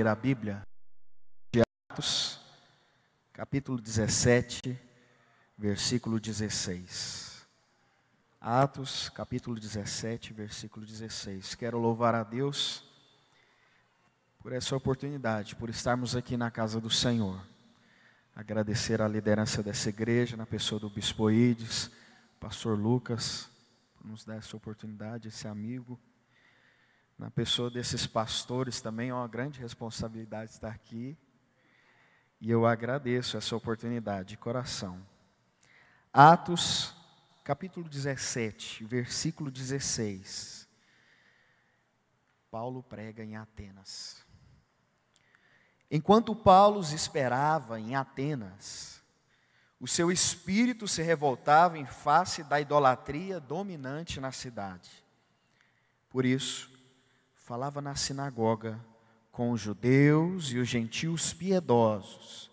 abrir a Bíblia de Atos, capítulo 17, versículo 16. Atos, capítulo 17, versículo 16. Quero louvar a Deus por essa oportunidade, por estarmos aqui na casa do Senhor. Agradecer a liderança dessa igreja, na pessoa do Bispo Ides, pastor Lucas, por nos dar essa oportunidade, esse amigo na pessoa desses pastores também, é uma grande responsabilidade estar aqui. E eu agradeço essa oportunidade de coração. Atos, capítulo 17, versículo 16. Paulo prega em Atenas. Enquanto Paulo esperava em Atenas, o seu espírito se revoltava em face da idolatria dominante na cidade. Por isso, falava na sinagoga com os judeus e os gentios piedosos,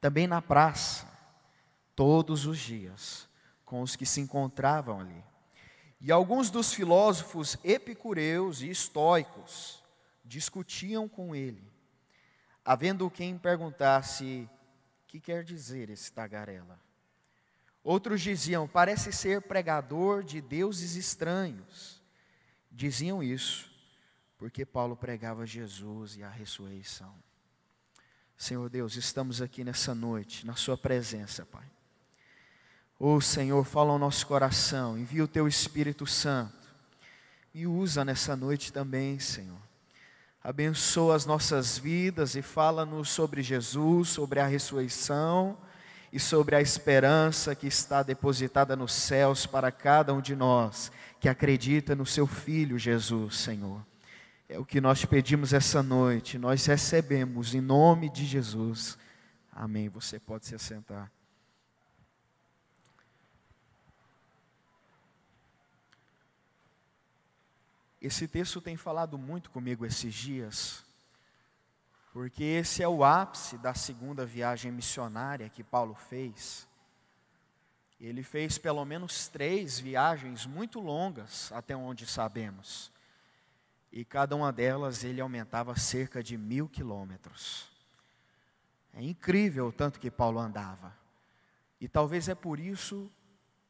também na praça, todos os dias, com os que se encontravam ali. E alguns dos filósofos epicureus e estoicos discutiam com ele, havendo quem perguntasse: que quer dizer esse tagarela? Outros diziam: parece ser pregador de deuses estranhos. Diziam isso porque Paulo pregava Jesus e a ressurreição. Senhor Deus, estamos aqui nessa noite, na Sua presença, Pai. Ô oh, Senhor, fala ao nosso coração, envia o Teu Espírito Santo e usa nessa noite também, Senhor. Abençoa as nossas vidas e fala-nos sobre Jesus, sobre a ressurreição e sobre a esperança que está depositada nos céus para cada um de nós que acredita no Seu Filho Jesus, Senhor. É o que nós pedimos essa noite, nós recebemos em nome de Jesus. Amém. Você pode se assentar. Esse texto tem falado muito comigo esses dias, porque esse é o ápice da segunda viagem missionária que Paulo fez. Ele fez pelo menos três viagens muito longas, até onde sabemos e cada uma delas ele aumentava cerca de mil quilômetros. É incrível o tanto que Paulo andava. E talvez é por isso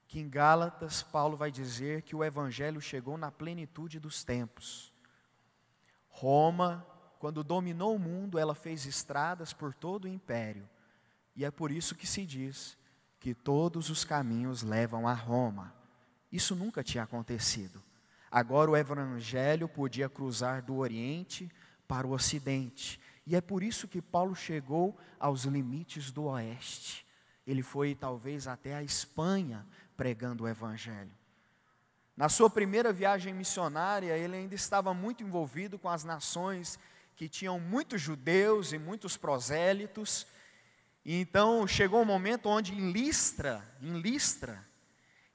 que em Gálatas Paulo vai dizer que o evangelho chegou na plenitude dos tempos. Roma, quando dominou o mundo, ela fez estradas por todo o império. E é por isso que se diz que todos os caminhos levam a Roma. Isso nunca tinha acontecido. Agora o evangelho podia cruzar do Oriente para o Ocidente. E é por isso que Paulo chegou aos limites do Oeste. Ele foi talvez até a Espanha pregando o evangelho. Na sua primeira viagem missionária, ele ainda estava muito envolvido com as nações que tinham muitos judeus e muitos prosélitos. E então chegou um momento onde em Listra, em Listra,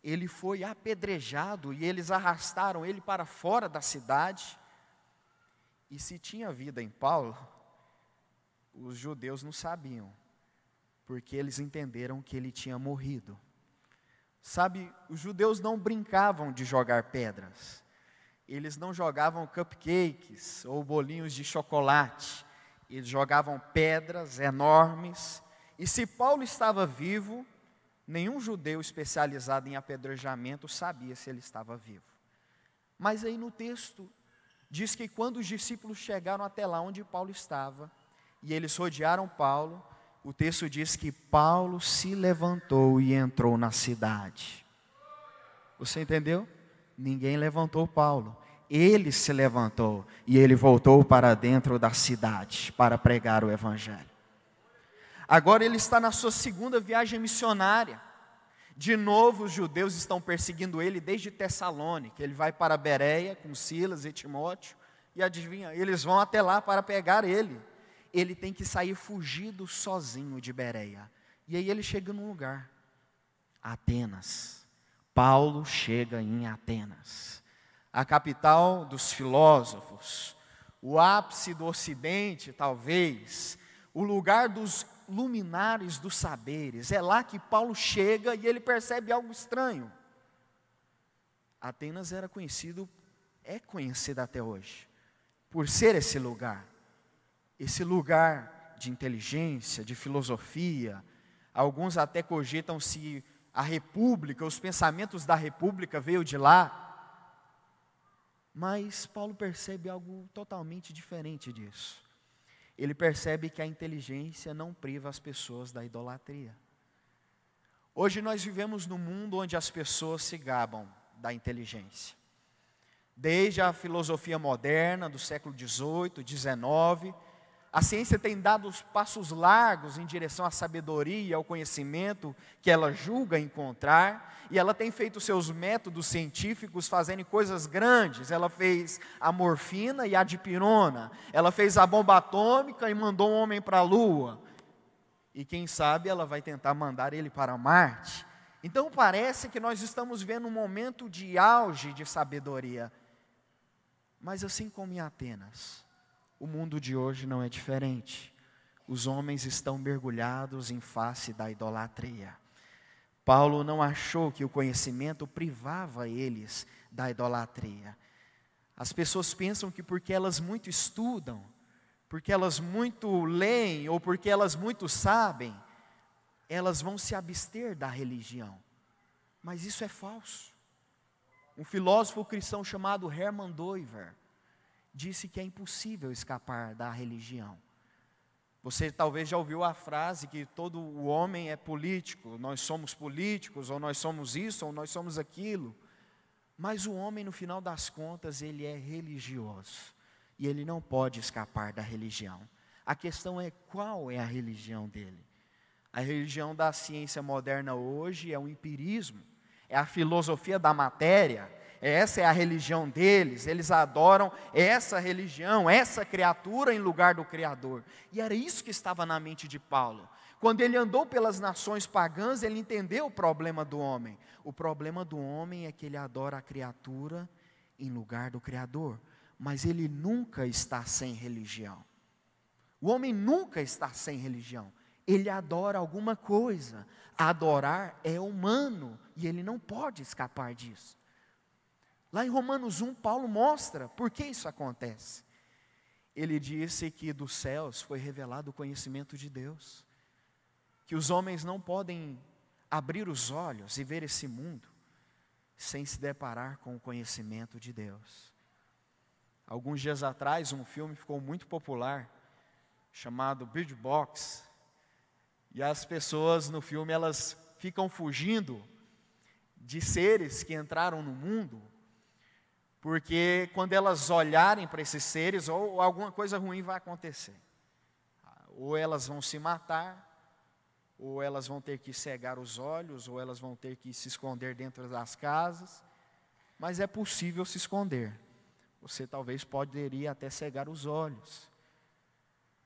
ele foi apedrejado e eles arrastaram ele para fora da cidade. E se tinha vida em Paulo, os judeus não sabiam, porque eles entenderam que ele tinha morrido. Sabe, os judeus não brincavam de jogar pedras, eles não jogavam cupcakes ou bolinhos de chocolate, eles jogavam pedras enormes. E se Paulo estava vivo, Nenhum judeu especializado em apedrejamento sabia se ele estava vivo. Mas aí no texto diz que quando os discípulos chegaram até lá onde Paulo estava, e eles rodearam Paulo, o texto diz que Paulo se levantou e entrou na cidade. Você entendeu? Ninguém levantou Paulo. Ele se levantou e ele voltou para dentro da cidade para pregar o evangelho. Agora ele está na sua segunda viagem missionária. De novo, os judeus estão perseguindo ele desde Tessalônica. Ele vai para Bereia com Silas e Timóteo. E adivinha, eles vão até lá para pegar ele. Ele tem que sair fugido sozinho de Bereia. E aí ele chega num lugar, Atenas. Paulo chega em Atenas, a capital dos filósofos, o ápice do Ocidente, talvez, o lugar dos luminares dos saberes. É lá que Paulo chega e ele percebe algo estranho. Atenas era conhecido, é conhecida até hoje, por ser esse lugar. Esse lugar de inteligência, de filosofia. Alguns até cogitam se a república, os pensamentos da república veio de lá. Mas Paulo percebe algo totalmente diferente disso ele percebe que a inteligência não priva as pessoas da idolatria. Hoje nós vivemos num mundo onde as pessoas se gabam da inteligência. Desde a filosofia moderna do século XVIII, XIX, a ciência tem dado os passos largos em direção à sabedoria, ao conhecimento que ela julga encontrar, e ela tem feito seus métodos científicos fazendo coisas grandes. Ela fez a morfina e a dipirona, ela fez a bomba atômica e mandou um homem para a Lua. E quem sabe ela vai tentar mandar ele para Marte. Então parece que nós estamos vendo um momento de auge de sabedoria. Mas assim como em Atenas, o mundo de hoje não é diferente. Os homens estão mergulhados em face da idolatria. Paulo não achou que o conhecimento privava eles da idolatria. As pessoas pensam que porque elas muito estudam, porque elas muito leem ou porque elas muito sabem, elas vão se abster da religião. Mas isso é falso. Um filósofo cristão chamado Hermann Doiver, disse que é impossível escapar da religião. Você talvez já ouviu a frase que todo o homem é político, nós somos políticos, ou nós somos isso, ou nós somos aquilo. Mas o homem, no final das contas, ele é religioso. E ele não pode escapar da religião. A questão é qual é a religião dele. A religião da ciência moderna hoje é o empirismo, é a filosofia da matéria, essa é a religião deles, eles adoram essa religião, essa criatura em lugar do Criador. E era isso que estava na mente de Paulo. Quando ele andou pelas nações pagãs, ele entendeu o problema do homem. O problema do homem é que ele adora a criatura em lugar do Criador, mas ele nunca está sem religião. O homem nunca está sem religião ele adora alguma coisa. Adorar é humano e ele não pode escapar disso. Lá em Romanos 1, Paulo mostra por que isso acontece. Ele disse que dos céus foi revelado o conhecimento de Deus, que os homens não podem abrir os olhos e ver esse mundo sem se deparar com o conhecimento de Deus. Alguns dias atrás, um filme ficou muito popular chamado Bird Box, e as pessoas no filme elas ficam fugindo de seres que entraram no mundo porque quando elas olharem para esses seres, ou alguma coisa ruim vai acontecer. Ou elas vão se matar, ou elas vão ter que cegar os olhos, ou elas vão ter que se esconder dentro das casas. Mas é possível se esconder. Você talvez poderia até cegar os olhos.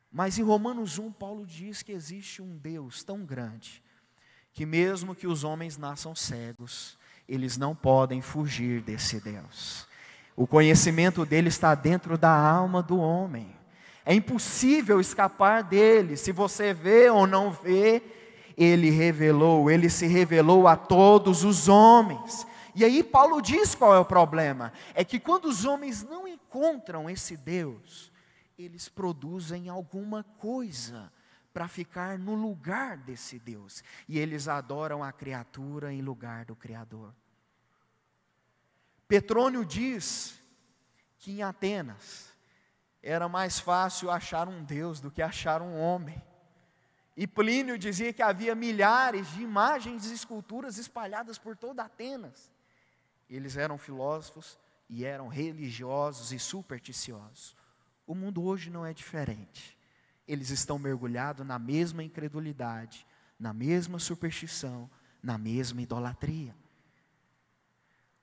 Mas em Romanos 1, Paulo diz que existe um Deus tão grande, que mesmo que os homens nasçam cegos, eles não podem fugir desse Deus. O conhecimento dele está dentro da alma do homem. É impossível escapar dele. Se você vê ou não vê, ele revelou, ele se revelou a todos os homens. E aí Paulo diz qual é o problema: é que quando os homens não encontram esse Deus, eles produzem alguma coisa para ficar no lugar desse Deus, e eles adoram a criatura em lugar do Criador. Petrônio diz que em Atenas era mais fácil achar um Deus do que achar um homem. E Plínio dizia que havia milhares de imagens e esculturas espalhadas por toda Atenas. Eles eram filósofos e eram religiosos e supersticiosos. O mundo hoje não é diferente. Eles estão mergulhados na mesma incredulidade, na mesma superstição, na mesma idolatria.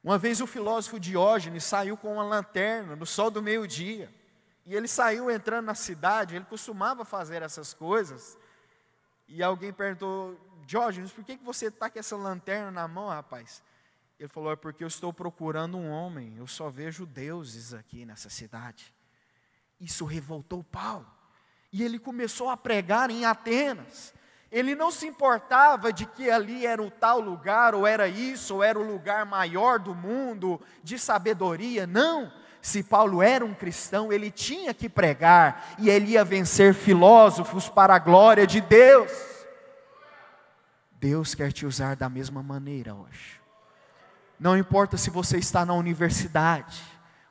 Uma vez o filósofo Diógenes saiu com uma lanterna no sol do meio-dia. E ele saiu entrando na cidade, ele costumava fazer essas coisas. E alguém perguntou: Diógenes, por que, que você está com essa lanterna na mão, rapaz? Ele falou: é porque eu estou procurando um homem, eu só vejo deuses aqui nessa cidade. Isso revoltou Paulo. E ele começou a pregar em Atenas. Ele não se importava de que ali era o tal lugar, ou era isso, ou era o lugar maior do mundo, de sabedoria, não. Se Paulo era um cristão, ele tinha que pregar, e ele ia vencer filósofos para a glória de Deus. Deus quer te usar da mesma maneira hoje. Não importa se você está na universidade,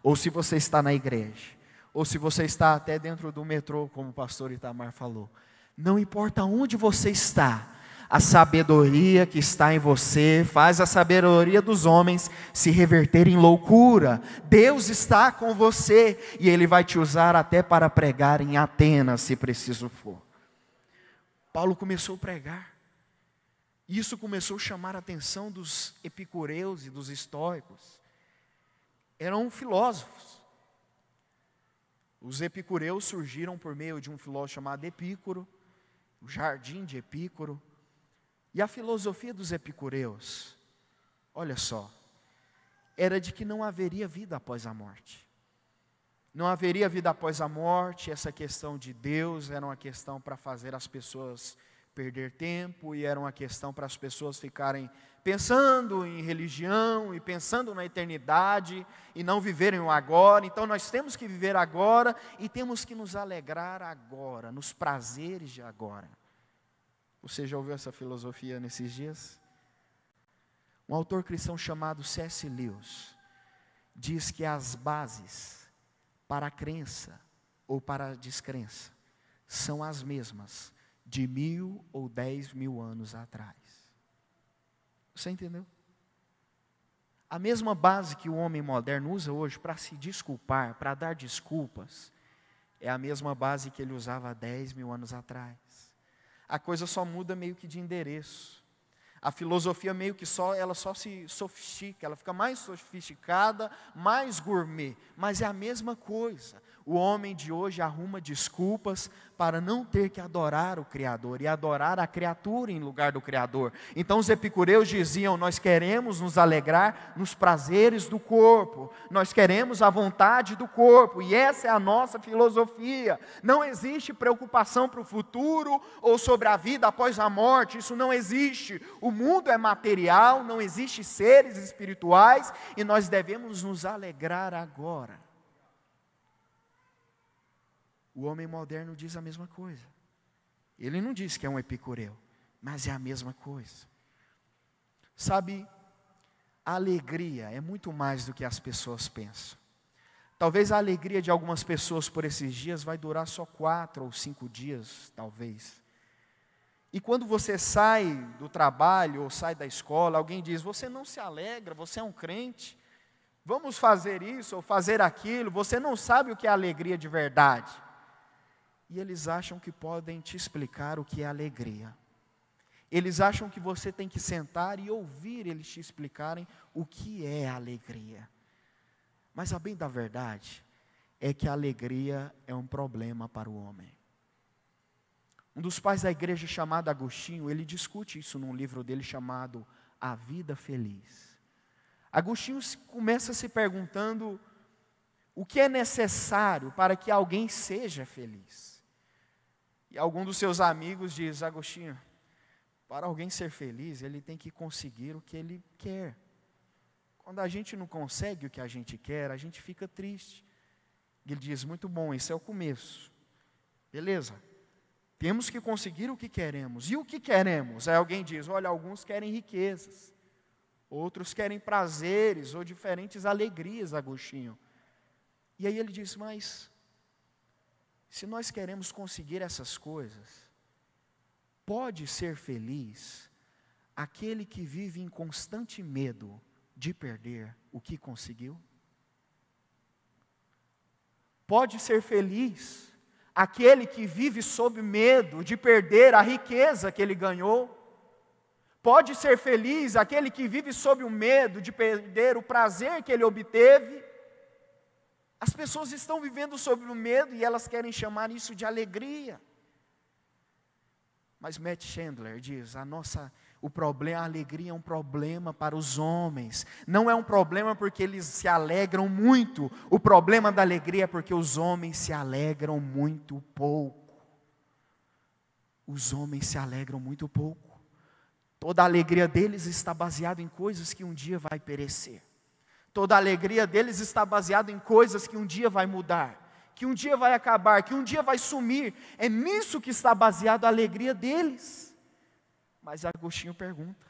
ou se você está na igreja, ou se você está até dentro do metrô, como o pastor Itamar falou. Não importa onde você está, a sabedoria que está em você faz a sabedoria dos homens se reverter em loucura. Deus está com você e Ele vai te usar até para pregar em Atenas, se preciso for. Paulo começou a pregar. Isso começou a chamar a atenção dos epicureus e dos estoicos. Eram filósofos. Os epicureus surgiram por meio de um filósofo chamado Epícoro o jardim de Epicuro e a filosofia dos epicureus, olha só, era de que não haveria vida após a morte. Não haveria vida após a morte, essa questão de Deus era uma questão para fazer as pessoas perder tempo e era uma questão para as pessoas ficarem pensando em religião e pensando na eternidade e não viverem o agora. Então nós temos que viver agora e temos que nos alegrar agora, nos prazeres de agora. Você já ouviu essa filosofia nesses dias? Um autor cristão chamado C.S. Lewis diz que as bases para a crença ou para a descrença são as mesmas de mil ou dez mil anos atrás. Você entendeu? A mesma base que o homem moderno usa hoje para se desculpar, para dar desculpas, é a mesma base que ele usava há 10 mil anos atrás. A coisa só muda meio que de endereço. A filosofia meio que só, ela só se sofistica, ela fica mais sofisticada, mais gourmet, mas é a mesma coisa. O homem de hoje arruma desculpas para não ter que adorar o Criador e adorar a criatura em lugar do Criador. Então os epicureus diziam: Nós queremos nos alegrar nos prazeres do corpo, nós queremos a vontade do corpo, e essa é a nossa filosofia. Não existe preocupação para o futuro ou sobre a vida após a morte, isso não existe. O mundo é material, não existe seres espirituais, e nós devemos nos alegrar agora. O homem moderno diz a mesma coisa. Ele não diz que é um epicureu, mas é a mesma coisa. Sabe, a alegria é muito mais do que as pessoas pensam. Talvez a alegria de algumas pessoas por esses dias vai durar só quatro ou cinco dias, talvez. E quando você sai do trabalho ou sai da escola, alguém diz: Você não se alegra, você é um crente. Vamos fazer isso ou fazer aquilo. Você não sabe o que é alegria de verdade e eles acham que podem te explicar o que é alegria. Eles acham que você tem que sentar e ouvir eles te explicarem o que é alegria. Mas a bem da verdade é que a alegria é um problema para o homem. Um dos pais da igreja chamado Agostinho, ele discute isso num livro dele chamado A Vida Feliz. Agostinho começa se perguntando o que é necessário para que alguém seja feliz. E algum dos seus amigos diz: Agostinho, para alguém ser feliz, ele tem que conseguir o que ele quer. Quando a gente não consegue o que a gente quer, a gente fica triste. Ele diz: muito bom, esse é o começo. Beleza. Temos que conseguir o que queremos. E o que queremos? Aí alguém diz: olha, alguns querem riquezas, outros querem prazeres ou diferentes alegrias, Agostinho. E aí ele diz: mas se nós queremos conseguir essas coisas, pode ser feliz aquele que vive em constante medo de perder o que conseguiu? Pode ser feliz aquele que vive sob medo de perder a riqueza que ele ganhou? Pode ser feliz aquele que vive sob o medo de perder o prazer que ele obteve? As pessoas estão vivendo sobre o medo e elas querem chamar isso de alegria. Mas Matt Chandler diz: a nossa, o problema, a alegria é um problema para os homens. Não é um problema porque eles se alegram muito. O problema da alegria é porque os homens se alegram muito pouco. Os homens se alegram muito pouco. Toda a alegria deles está baseada em coisas que um dia vai perecer. Toda a alegria deles está baseada em coisas que um dia vai mudar, que um dia vai acabar, que um dia vai sumir. É nisso que está baseada a alegria deles. Mas Agostinho pergunta: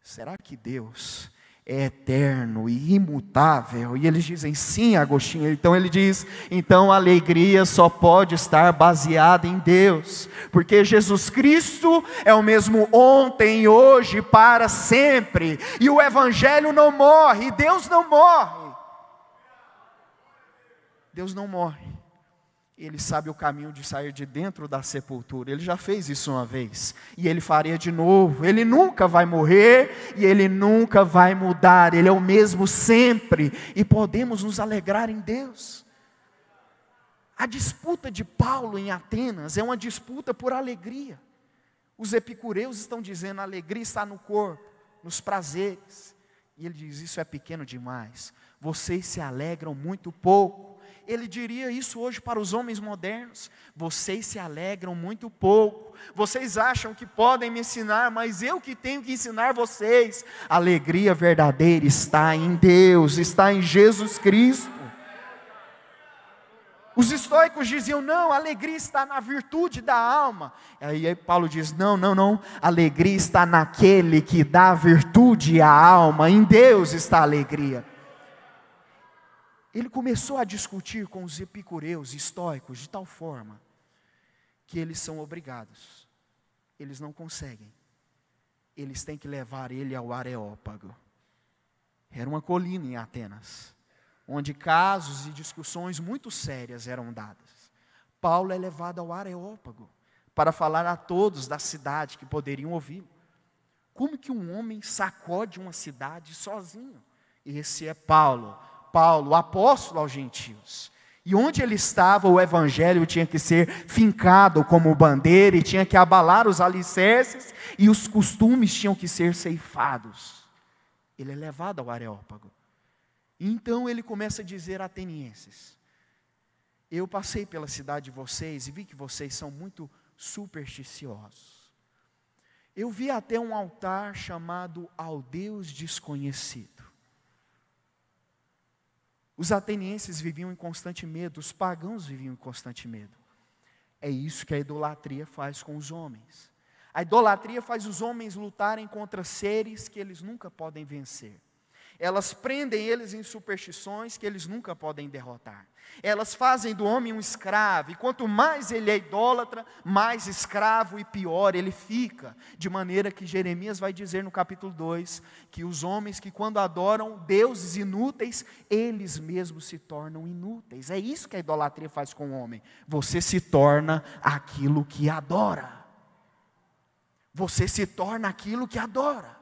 será que Deus é eterno e imutável. E eles dizem sim, Agostinho. Então ele diz: então a alegria só pode estar baseada em Deus, porque Jesus Cristo é o mesmo ontem, hoje, para sempre. E o Evangelho não morre, Deus não morre. Deus não morre ele sabe o caminho de sair de dentro da sepultura. Ele já fez isso uma vez e ele faria de novo. Ele nunca vai morrer e ele nunca vai mudar. Ele é o mesmo sempre e podemos nos alegrar em Deus. A disputa de Paulo em Atenas é uma disputa por alegria. Os epicureus estão dizendo: a alegria está no corpo, nos prazeres. E ele diz: isso é pequeno demais. Vocês se alegram muito pouco ele diria isso hoje para os homens modernos: vocês se alegram muito pouco, vocês acham que podem me ensinar, mas eu que tenho que ensinar vocês. A alegria verdadeira está em Deus, está em Jesus Cristo. Os estoicos diziam: não, a alegria está na virtude da alma. Aí Paulo diz: não, não, não, a alegria está naquele que dá virtude à alma, em Deus está a alegria ele começou a discutir com os epicureus estoicos de tal forma que eles são obrigados, eles não conseguem, eles têm que levar ele ao Areópago. Era uma colina em Atenas, onde casos e discussões muito sérias eram dadas. Paulo é levado ao Areópago para falar a todos da cidade que poderiam ouvir. Como que um homem sacode uma cidade sozinho? Esse é Paulo, Paulo, apóstolo aos gentios. E onde ele estava, o evangelho tinha que ser fincado como bandeira e tinha que abalar os alicerces e os costumes tinham que ser ceifados. Ele é levado ao Areópago. Então ele começa a dizer a atenienses: Eu passei pela cidade de vocês e vi que vocês são muito supersticiosos. Eu vi até um altar chamado ao Deus desconhecido. Os atenienses viviam em constante medo, os pagãos viviam em constante medo. É isso que a idolatria faz com os homens. A idolatria faz os homens lutarem contra seres que eles nunca podem vencer. Elas prendem eles em superstições que eles nunca podem derrotar. Elas fazem do homem um escravo, e quanto mais ele é idólatra, mais escravo e pior ele fica. De maneira que Jeremias vai dizer no capítulo 2 que os homens que, quando adoram deuses inúteis, eles mesmos se tornam inúteis. É isso que a idolatria faz com o homem. Você se torna aquilo que adora. Você se torna aquilo que adora.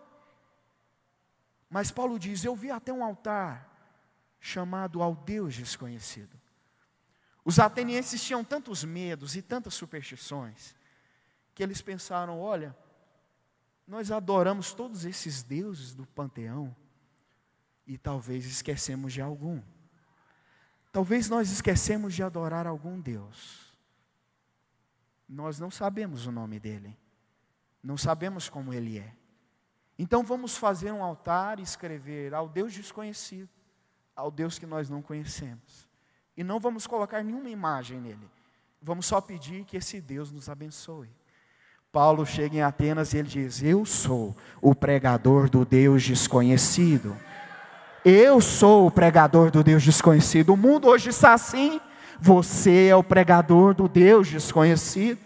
Mas Paulo diz: Eu vi até um altar chamado ao Deus desconhecido. Os atenienses tinham tantos medos e tantas superstições que eles pensaram: olha, nós adoramos todos esses deuses do panteão e talvez esquecemos de algum. Talvez nós esquecemos de adorar algum Deus. Nós não sabemos o nome dele, não sabemos como ele é. Então vamos fazer um altar e escrever ao Deus desconhecido, ao Deus que nós não conhecemos. E não vamos colocar nenhuma imagem nele. Vamos só pedir que esse Deus nos abençoe. Paulo chega em Atenas e ele diz: Eu sou o pregador do Deus desconhecido. Eu sou o pregador do Deus desconhecido. O mundo hoje está assim. Você é o pregador do Deus desconhecido.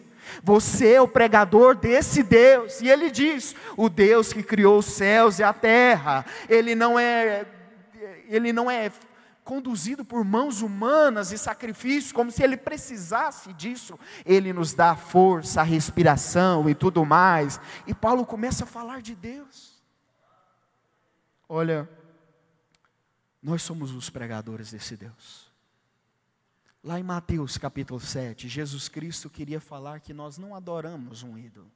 Você é o pregador desse Deus. E ele diz: o Deus que criou os céus e a terra, ele não é ele não é conduzido por mãos humanas e sacrifícios, como se ele precisasse disso. Ele nos dá força, respiração e tudo mais. E Paulo começa a falar de Deus. Olha, nós somos os pregadores desse Deus. Lá em Mateus capítulo 7, Jesus Cristo queria falar que nós não adoramos um ídolo.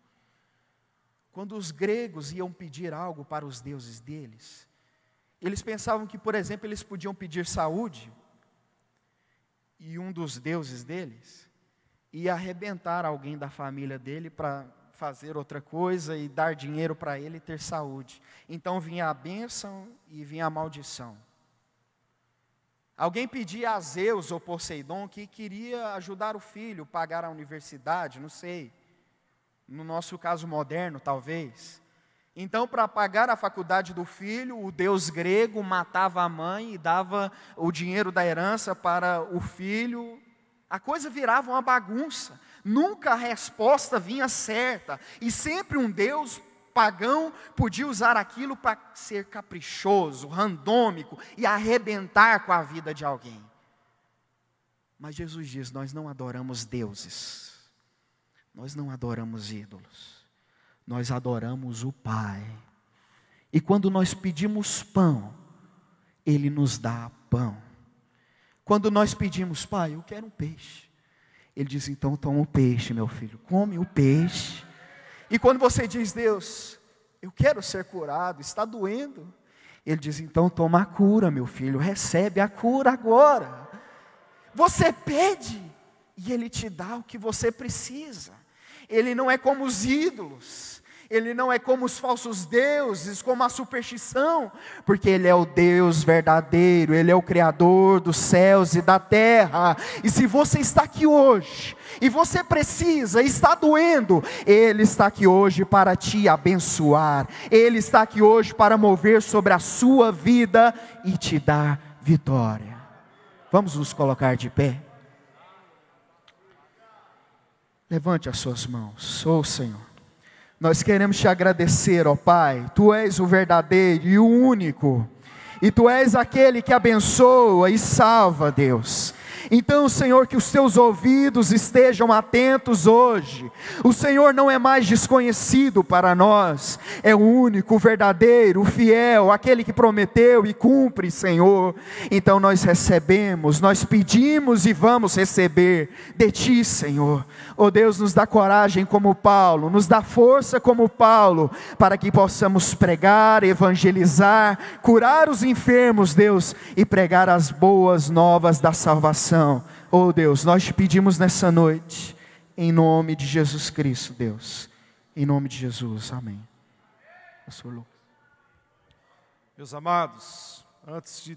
Quando os gregos iam pedir algo para os deuses deles, eles pensavam que, por exemplo, eles podiam pedir saúde, e um dos deuses deles ia arrebentar alguém da família dele para fazer outra coisa e dar dinheiro para ele ter saúde. Então vinha a bênção e vinha a maldição. Alguém pedia a Zeus ou Poseidon que queria ajudar o filho, pagar a universidade, não sei. No nosso caso moderno, talvez. Então, para pagar a faculdade do filho, o deus grego matava a mãe e dava o dinheiro da herança para o filho. A coisa virava uma bagunça. Nunca a resposta vinha certa. E sempre um deus pagão podia usar aquilo para ser caprichoso, randômico e arrebentar com a vida de alguém. Mas Jesus diz: Nós não adoramos deuses, nós não adoramos ídolos, nós adoramos o Pai. E quando nós pedimos pão, Ele nos dá pão. Quando nós pedimos, Pai, eu quero um peixe, Ele diz: Então toma o peixe, meu filho, come o peixe e quando você diz, Deus, eu quero ser curado, está doendo. Ele diz, então toma a cura, meu filho, recebe a cura agora. Você pede e ele te dá o que você precisa. Ele não é como os ídolos ele não é como os falsos deuses, como a superstição, porque ele é o Deus verdadeiro, ele é o Criador dos céus e da terra. E se você está aqui hoje, e você precisa, está doendo, Ele está aqui hoje para te abençoar, Ele está aqui hoje para mover sobre a sua vida e te dar vitória. Vamos nos colocar de pé. Levante as suas mãos, Sou oh, Senhor. Nós queremos te agradecer, ó Pai. Tu és o verdadeiro e o único. E tu és aquele que abençoa e salva, Deus. Então, Senhor, que os teus ouvidos estejam atentos hoje. O Senhor não é mais desconhecido para nós, é o único, o verdadeiro, o fiel, aquele que prometeu e cumpre, Senhor. Então, nós recebemos, nós pedimos e vamos receber de ti, Senhor. Oh Deus, nos dá coragem como Paulo, nos dá força como Paulo, para que possamos pregar, evangelizar, curar os enfermos, Deus, e pregar as boas novas da salvação coração. Oh Deus, nós te pedimos nessa noite, em nome de Jesus Cristo, Deus. Em nome de Jesus, amém. Pastor Lucas. Meus amados, antes de